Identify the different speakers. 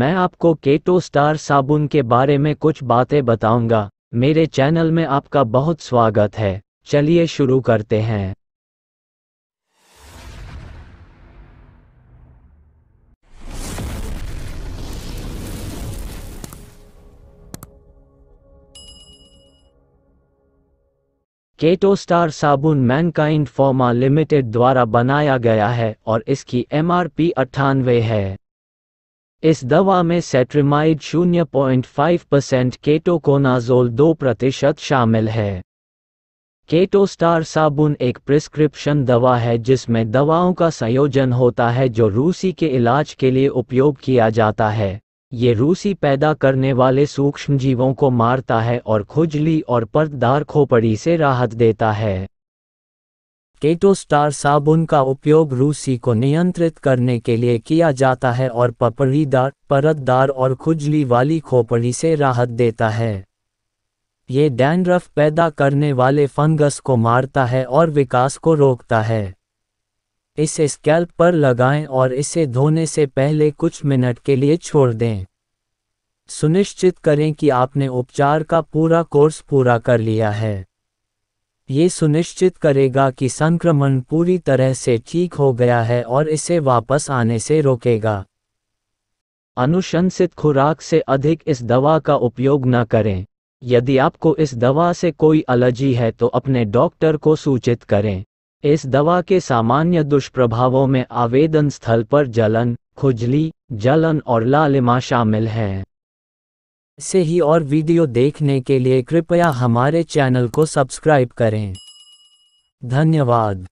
Speaker 1: मैं आपको keto
Speaker 2: star साबुन के बारे में कुछ बातें बताऊंगा मेरे चैनल में आपका बहुत स्वागत है चलिए शुरू करते हैं केटो स्टार साबुन मैनकाइंड फॉर्मा लिमिटेड द्वारा बनाया गया है और इसकी एमआरपी अट्ठानवे है इस दवा में सेट्रिमाइड 0.5 परसेंट केटोकोनाजोल दो प्रतिशत शामिल है केटोस्टार साबुन एक प्रिस्क्रिप्शन दवा है जिसमें दवाओं का संयोजन होता है जो रूसी के इलाज के लिए उपयोग किया जाता है ये रूसी पैदा करने वाले सूक्ष्म जीवों को मारता है और खुजली और पर्दार खोपड़ी से राहत देता है केटोस्टार साबुन का उपयोग रूसी को नियंत्रित करने के लिए किया जाता है और पपड़ीदार परतदार और खुजली वाली खोपड़ी से राहत देता है ये डैंड्रफ पैदा करने वाले फंगस को मारता है और विकास को रोकता है इसे स्कैल्प पर लगाएं और इसे धोने से पहले कुछ मिनट के लिए छोड़ दें सुनिश्चित करें कि आपने उपचार का पूरा कोर्स पूरा कर लिया है ये सुनिश्चित करेगा कि संक्रमण पूरी तरह से ठीक हो गया है और इसे वापस आने से रोकेगा अनुशंसित खुराक से अधिक इस दवा का उपयोग न करें यदि आपको इस दवा से कोई एलर्जी है तो अपने डॉक्टर को सूचित करें इस दवा के सामान्य दुष्प्रभावों में आवेदन स्थल पर जलन खुजली जलन और लालिमा शामिल हैं ऐसे ही और वीडियो देखने के लिए कृपया हमारे चैनल को सब्सक्राइब
Speaker 1: करें धन्यवाद